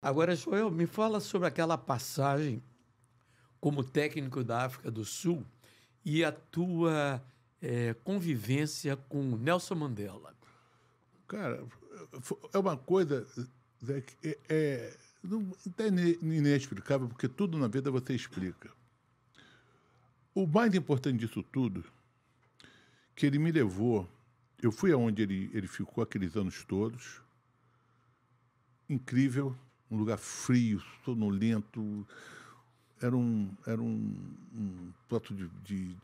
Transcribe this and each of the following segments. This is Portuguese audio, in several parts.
Agora, Joel, me fala sobre aquela passagem como técnico da África do Sul e a tua é, convivência com Nelson Mandela. Cara, é uma coisa que é, é, é, não, é inexplicável, porque tudo na vida você explica. O mais importante disso tudo, que ele me levou, eu fui aonde ele, ele ficou aqueles anos todos, incrível, um lugar frio, sonolento. Era um, era um, um de, de, de,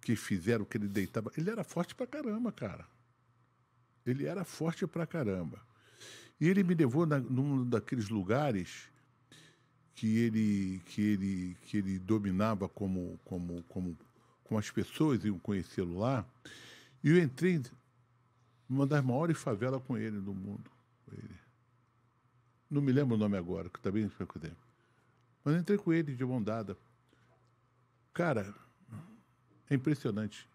que fizeram que ele deitava. Ele era forte pra caramba, cara. Ele era forte pra caramba. E ele me levou na, num daqueles lugares que ele que ele que ele dominava como como como como as pessoas iam conhecê-lo lá. E eu entrei numa das maiores favelas com ele do mundo. Ele. Não me lembro o nome agora, que também foi com Mas entrei com ele de mão dada. Cara, é impressionante.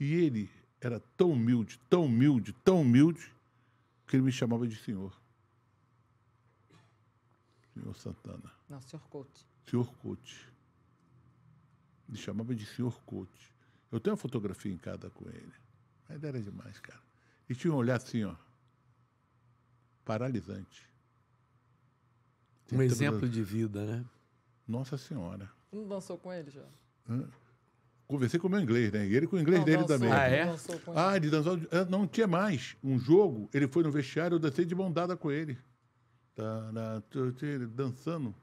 E ele era tão humilde, tão humilde, tão humilde, que ele me chamava de senhor. Senhor Santana. Não, senhor Coach. Senhor Coach. Ele chamava de senhor Coach. Eu tenho uma fotografia em cada com ele. Mas era demais, cara. E tinha um olhar assim, ó. Paralisante. Um é exemplo de vida, né? Nossa Senhora. Não dançou com ele já? Hã? Conversei com o meu inglês, né? E ele com o inglês não, dele dançou, também. Ah, é? Ah, ele dançou. Ah, não tinha mais. Um jogo, ele foi no vestiário, eu dancei de bondada com ele. Dançando.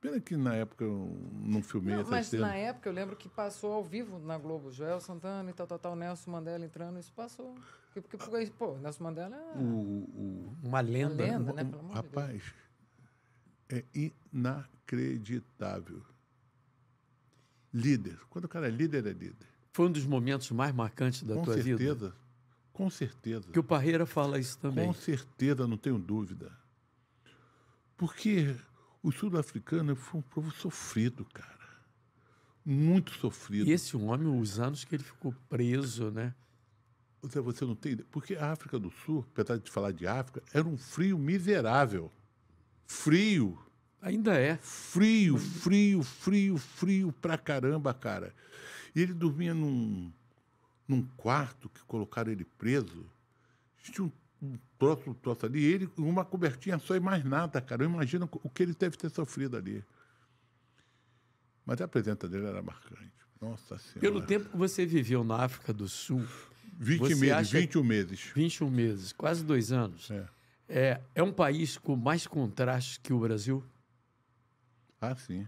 Pena que na época eu não filmei não, essa Mas cena. na época eu lembro que passou ao vivo na Globo, Joel Santana e tal, tal, tal, Nelson Mandela entrando, isso passou. Porque, porque pô, Nelson Mandela é. O, o, uma lenda. Uma lenda, né? Pelo amor rapaz, de Deus é inacreditável. Líder. Quando o cara é líder, é líder. Foi um dos momentos mais marcantes da com tua certeza, vida? Com certeza. Com certeza. Que o Parreira fala isso também. Com certeza, não tenho dúvida. Porque o sul-africano foi um povo sofrido, cara. Muito sofrido. E esse homem, os anos que ele ficou preso, né? Você, você não tem Porque a África do Sul, apesar de falar de África, era um frio miserável. Frio. Ainda é frio, frio, frio, frio pra caramba, cara. E ele dormia num, num quarto que colocaram ele preso. Tinha um, um troço, um troço ali, ele uma cobertinha só e mais nada, cara. Eu imagino o que ele deve ter sofrido ali. Mas a presença dele era marcante. Nossa Senhora. Pelo tempo que você viveu na África do Sul. 20 você meses, acha... 21 meses. 21 meses, quase dois anos. É. É, é um país com mais contrastes que o Brasil? Ah, sim.